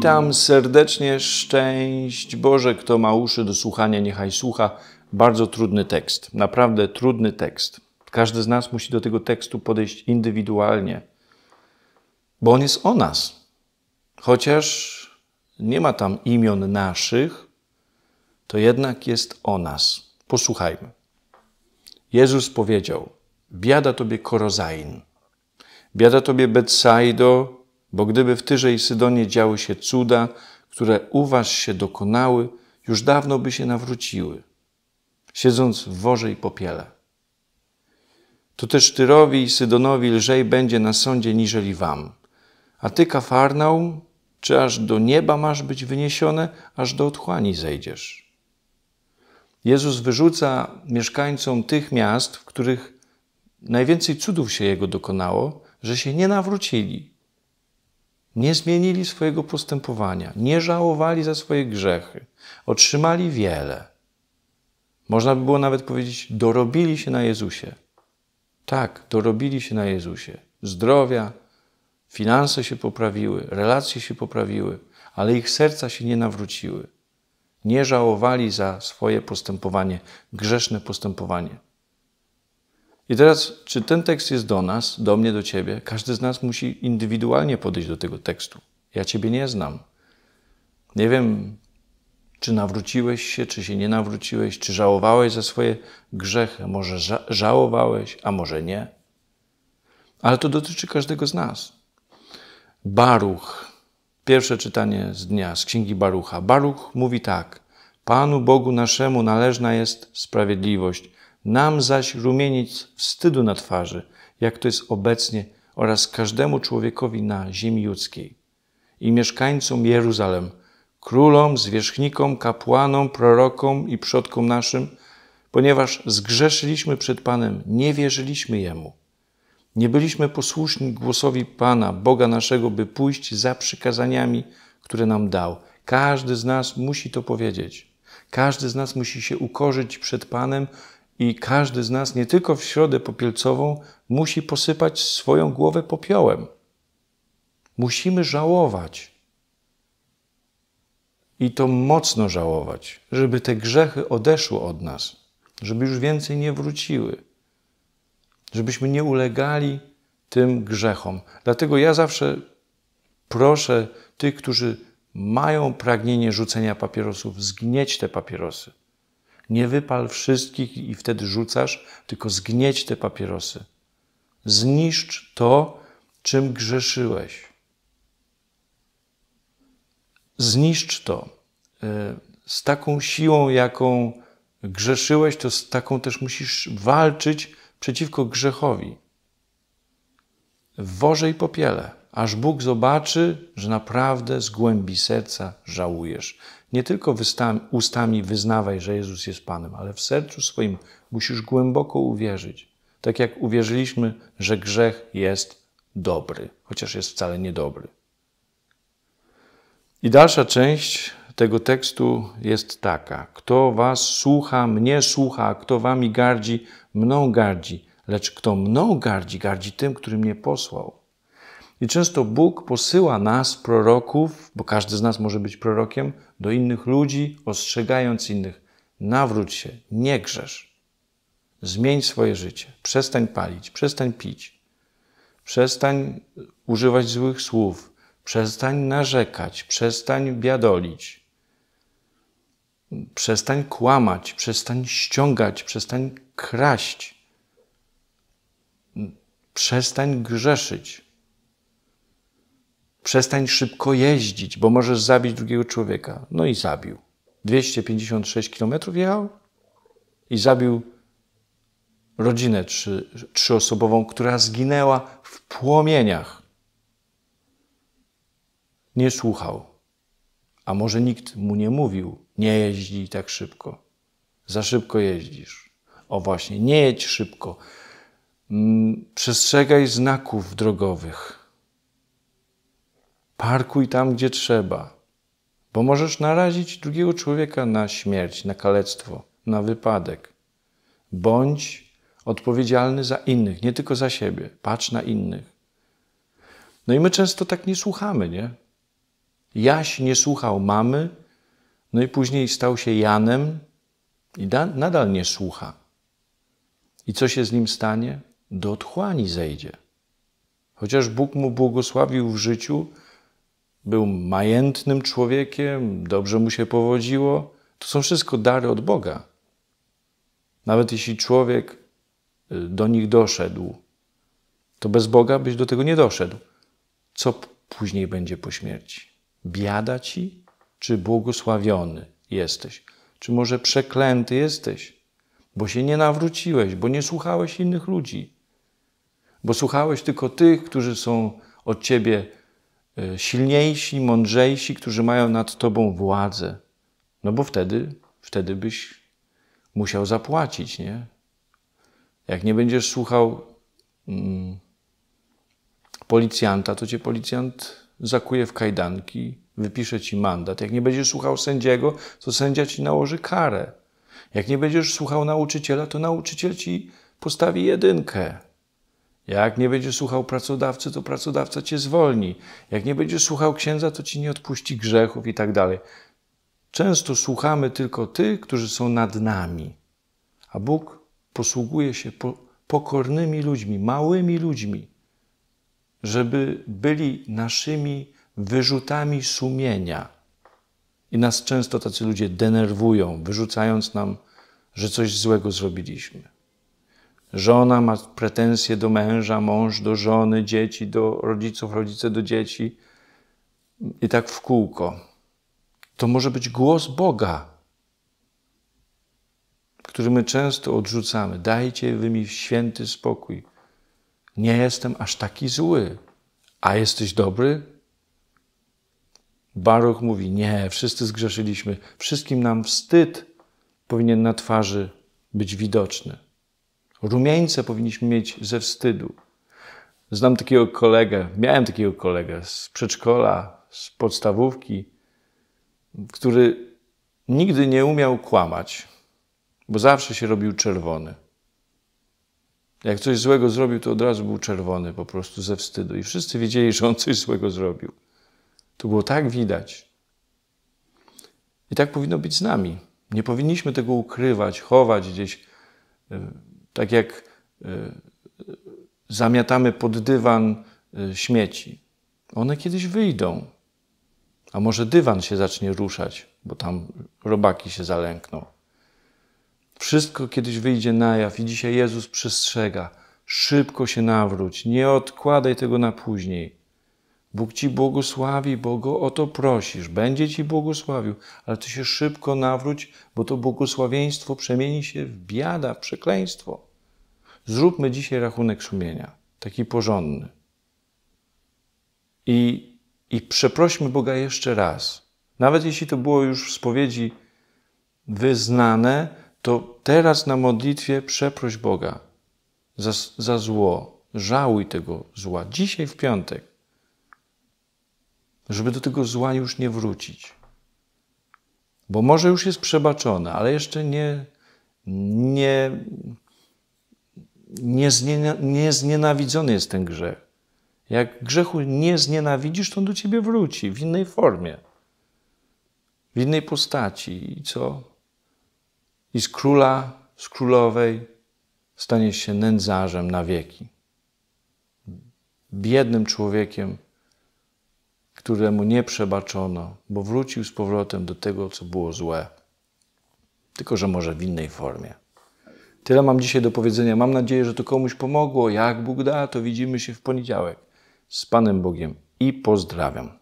Witam serdecznie, szczęść Boże, kto ma uszy do słuchania, niechaj słucha. Bardzo trudny tekst, naprawdę trudny tekst. Każdy z nas musi do tego tekstu podejść indywidualnie, bo on jest o nas. Chociaż nie ma tam imion naszych, to jednak jest o nas. Posłuchajmy. Jezus powiedział: Biada tobie Korozain, biada tobie Betsaido, bo gdyby w Tyrze i Sydonie działy się cuda, które u was się dokonały, już dawno by się nawróciły, siedząc w worze i popiele. To też Tyrowi i Sydonowi lżej będzie na sądzie niżeli wam. A ty, Kafarnaum, czy aż do nieba masz być wyniesione, aż do otchłani zejdziesz? Jezus wyrzuca mieszkańcom tych miast, w których najwięcej cudów się Jego dokonało, że się nie nawrócili nie zmienili swojego postępowania, nie żałowali za swoje grzechy, otrzymali wiele. Można by było nawet powiedzieć, dorobili się na Jezusie. Tak, dorobili się na Jezusie. Zdrowia, finanse się poprawiły, relacje się poprawiły, ale ich serca się nie nawróciły. Nie żałowali za swoje postępowanie, grzeszne postępowanie. I teraz, czy ten tekst jest do nas, do mnie, do ciebie? Każdy z nas musi indywidualnie podejść do tego tekstu. Ja ciebie nie znam. Nie wiem, czy nawróciłeś się, czy się nie nawróciłeś, czy żałowałeś za swoje grzechy, może ża żałowałeś, a może nie. Ale to dotyczy każdego z nas. Baruch, pierwsze czytanie z dnia z księgi Barucha. Baruch mówi tak: Panu Bogu naszemu należna jest sprawiedliwość nam zaś rumieniec wstydu na twarzy, jak to jest obecnie oraz każdemu człowiekowi na ziemi ludzkiej i mieszkańcom Jeruzalem, królom, zwierzchnikom, kapłanom, prorokom i przodkom naszym, ponieważ zgrzeszyliśmy przed Panem, nie wierzyliśmy Jemu. Nie byliśmy posłuszni głosowi Pana, Boga naszego, by pójść za przykazaniami, które nam dał. Każdy z nas musi to powiedzieć. Każdy z nas musi się ukorzyć przed Panem i każdy z nas nie tylko w środę popielcową musi posypać swoją głowę popiołem. Musimy żałować. I to mocno żałować, żeby te grzechy odeszły od nas, żeby już więcej nie wróciły, żebyśmy nie ulegali tym grzechom. Dlatego ja zawsze proszę tych, którzy mają pragnienie rzucenia papierosów, zgnieć te papierosy. Nie wypal wszystkich i wtedy rzucasz, tylko zgnieć te papierosy. Zniszcz to, czym grzeszyłeś. Zniszcz to. Y, z taką siłą, jaką grzeszyłeś, to z taką też musisz walczyć przeciwko grzechowi. W worze i popiele, aż Bóg zobaczy, że naprawdę z głębi serca żałujesz nie tylko ustami wyznawaj, że Jezus jest Panem, ale w sercu swoim musisz głęboko uwierzyć. Tak jak uwierzyliśmy, że grzech jest dobry, chociaż jest wcale niedobry. I dalsza część tego tekstu jest taka: Kto was słucha, mnie słucha, a kto wami gardzi, mną gardzi. Lecz kto mną gardzi, gardzi tym, który mnie posłał. I często Bóg posyła nas, proroków, bo każdy z nas może być prorokiem, do innych ludzi, ostrzegając innych: nawróć się, nie grzesz, zmień swoje życie, przestań palić, przestań pić, przestań używać złych słów, przestań narzekać, przestań biadolić, przestań kłamać, przestań ściągać, przestań kraść, przestań grzeszyć. Przestań szybko jeździć, bo możesz zabić drugiego człowieka. No i zabił. 256 kilometrów jechał i zabił rodzinę trzy, trzyosobową, która zginęła w płomieniach. Nie słuchał. A może nikt mu nie mówił, nie jeździ tak szybko. Za szybko jeździsz. O właśnie, nie jedź szybko. Mm, przestrzegaj znaków drogowych. Parkuj tam, gdzie trzeba, bo możesz narazić drugiego człowieka na śmierć, na kalectwo, na wypadek. Bądź odpowiedzialny za innych, nie tylko za siebie. Patrz na innych. No i my często tak nie słuchamy, nie? Jaś nie słuchał mamy, no i później stał się Janem i nadal nie słucha. I co się z nim stanie? Do otchłani zejdzie. Chociaż Bóg mu błogosławił w życiu, był majętnym człowiekiem, dobrze mu się powodziło. To są wszystko dary od Boga. Nawet jeśli człowiek y, do nich doszedł, to bez Boga byś do tego nie doszedł. Co później będzie po śmierci? Biada ci, czy błogosławiony jesteś? Czy może przeklęty jesteś, bo się nie nawróciłeś, bo nie słuchałeś innych ludzi, bo słuchałeś tylko tych, którzy są od ciebie Y, silniejsi, mądrzejsi, którzy mają nad tobą władzę. No bo wtedy, wtedy byś musiał zapłacić, nie? Jak nie będziesz słuchał mm, policjanta, to cię policjant zakuje w kajdanki, wypisze ci mandat. Jak nie będziesz słuchał sędziego, to sędzia ci nałoży karę. Jak nie będziesz słuchał nauczyciela, to nauczyciel ci postawi jedynkę. Jak nie będziesz słuchał pracodawcy, to pracodawca cię zwolni. Jak nie będziesz słuchał księdza, to ci nie odpuści grzechów i tak dalej. Często słuchamy tylko tych, którzy są nad nami. A Bóg posługuje się pokornymi ludźmi, małymi ludźmi, żeby byli naszymi wyrzutami sumienia. I nas często tacy ludzie denerwują, wyrzucając nam, że coś złego zrobiliśmy. Żona ma pretensje do męża, mąż do żony, dzieci do rodziców, rodzice do dzieci. I tak w kółko. To może być głos Boga, który my często odrzucamy. Dajcie wy mi święty spokój. Nie jestem aż taki zły. A jesteś dobry? Baruch mówi: Nie, wszyscy zgrzeszyliśmy. Wszystkim nam wstyd powinien na twarzy być widoczny. Rumieńce powinniśmy mieć ze wstydu. Znam takiego kolegę, miałem takiego kolegę z przedszkola, z podstawówki, który nigdy nie umiał kłamać, bo zawsze się robił czerwony. Jak coś złego zrobił, to od razu był czerwony po prostu ze wstydu. I wszyscy wiedzieli, że on coś złego zrobił. To było tak widać. I tak powinno być z nami. Nie powinniśmy tego ukrywać, chować gdzieś e, tak jak y, zamiatamy pod dywan y, śmieci. One kiedyś wyjdą. A może dywan się zacznie ruszać, bo tam robaki się zalękną. Wszystko kiedyś wyjdzie na jaw i dzisiaj Jezus przestrzega. Szybko się nawróć, nie odkładaj tego na później. Bóg ci błogosławi, bo go o to prosisz, będzie ci błogosławił, ale ty się szybko nawróć, bo to błogosławieństwo przemieni się w biada, w przekleństwo. Zróbmy dzisiaj rachunek sumienia, taki porządny. I, I przeprośmy Boga jeszcze raz. Nawet jeśli to było już w spowiedzi wyznane, to teraz na modlitwie przeproś Boga za, za zło. Żałuj tego zła. Dzisiaj w piątek żeby do tego zła już nie wrócić. Bo może już jest przebaczone, ale jeszcze nie, nie, nie, nie znienawidzony jest ten grzech. Jak grzechu nie znienawidzisz, to on do ciebie wróci w innej formie, w innej postaci. I co? I z króla, z królowej staniesz się nędzarzem na wieki. Biednym człowiekiem któremu nie przebaczono, bo wrócił z powrotem do tego, co było złe, tylko że może w innej formie. Tyle mam dzisiaj do powiedzenia. Mam nadzieję, że to komuś pomogło. Jak Bóg da, to widzimy się w poniedziałek. Z Panem Bogiem i pozdrawiam.